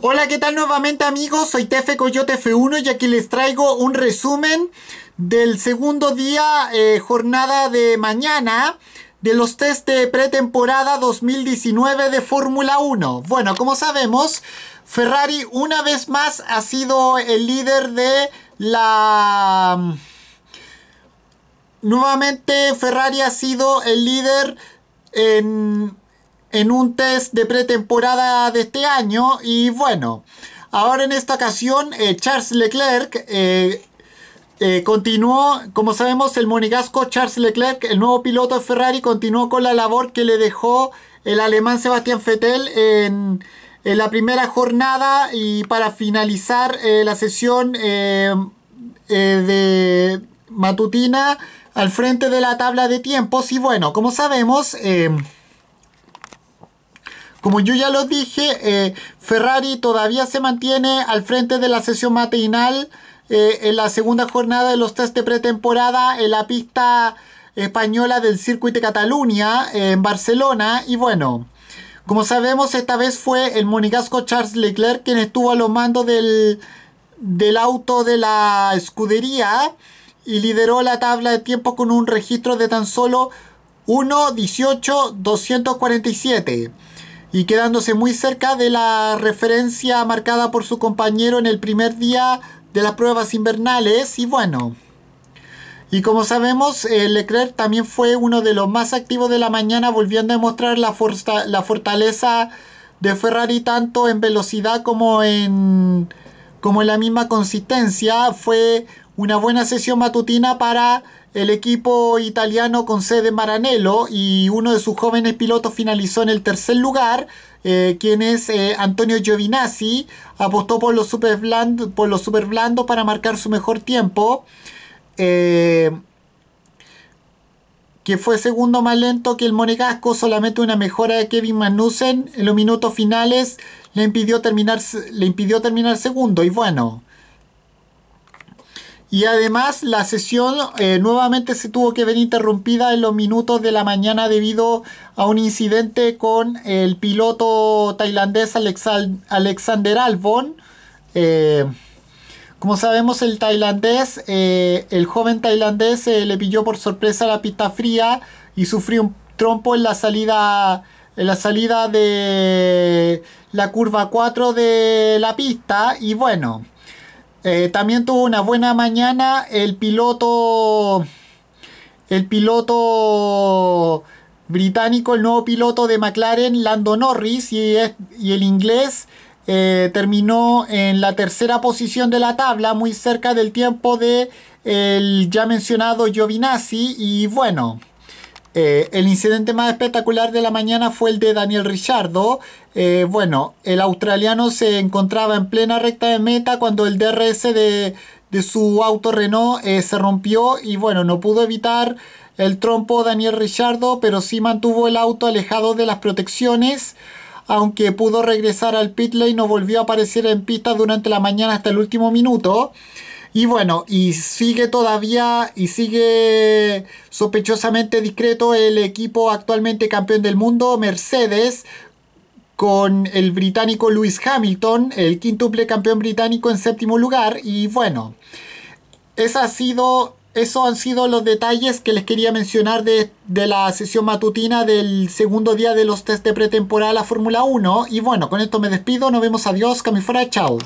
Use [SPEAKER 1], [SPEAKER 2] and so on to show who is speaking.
[SPEAKER 1] Hola, ¿qué tal nuevamente amigos? Soy Tefe Coyote F1 y aquí les traigo un resumen del segundo día, eh, jornada de mañana, de los test de pretemporada 2019 de Fórmula 1. Bueno, como sabemos, Ferrari una vez más ha sido el líder de la... Mm, nuevamente Ferrari ha sido el líder en en un test de pretemporada de este año y bueno, ahora en esta ocasión eh, Charles Leclerc eh, eh, continuó, como sabemos, el monegasco Charles Leclerc, el nuevo piloto de Ferrari, continuó con la labor que le dejó el alemán Sebastián Vettel en, en, la primera jornada y para finalizar la sesión de matutina al frente de la tabla de tiempos y bueno, como sabemos... Como yo ya lo dije, eh, Ferrari todavía se mantiene al frente de la sesión matinal eh, en la segunda jornada de los test de pretemporada en la pista española del Circuit de Cataluña eh, en Barcelona. Y bueno, como sabemos, esta vez fue el monigasco Charles Leclerc quien estuvo a los mandos del, del auto de la escudería y lideró la tabla de tiempo con un registro de tan solo 1.18.247 y quedándose muy cerca de la referencia marcada por su compañero en el primer día de las pruebas invernales y bueno. Y como sabemos, eh, Leclerc también fue uno de los más activos de la mañana, volviendo a demostrar la, la fortaleza de Ferrari tanto en velocidad como en, como en la misma consistencia. Fue una buena sesión matutina para el equipo italiano con sede en Maranello y uno de sus jóvenes pilotos finalizó en el tercer lugar, eh, quien es eh, Antonio Giovinazzi, apostó por los super blandos para marcar su mejor tiempo. Eh, que fue segundo más lento que el monegasco, solamente una mejora de Kevin Magnussen en los minutos finales le impidió terminar, le impidió terminar segundo. Y bueno, y además la sesión eh, nuevamente se tuvo que ver interrumpida en los minutos de la mañana debido a un incidente con el piloto tailandés Alexander Albon. Eh, como sabemos, el tailandés, eh, el joven tailandés le pilló por sorpresa la pista fría y sufrió un trompo en la salida en la salida de la curva 4 de la pista y bueno, eh, también tuvo una buena mañana el piloto. El piloto británico, el nuevo piloto de McLaren, Lando Norris, y, es, y el inglés eh, terminó en la tercera posición de la tabla, muy cerca del tiempo de el ya mencionado Giovinazzi. Y bueno, eh, el incidente más espectacular de la mañana fue el de Daniel Richardo. Eh, bueno, el australiano se encontraba en plena recta de meta cuando el DRS de, su auto Renault eh, se rompió y bueno, no pudo evitar el trompo Daniel Richardo, pero sí mantuvo el auto alejado de las protecciones. Aunque pudo regresar al pit lane, no volvió a aparecer en pista durante la mañana hasta el último minuto. Y bueno, y sigue todavía, y sigue sospechosamente discreto el equipo actualmente campeón del mundo, Mercedes, con el británico Lewis Hamilton, el quintuple campeón británico en séptimo lugar. Y bueno, esos han sido los detalles que les quería mencionar de, la sesión matutina del segundo día de los test de pretemporada a Fórmula 1. Y bueno, con esto me despido, nos vemos, adiós, que chao.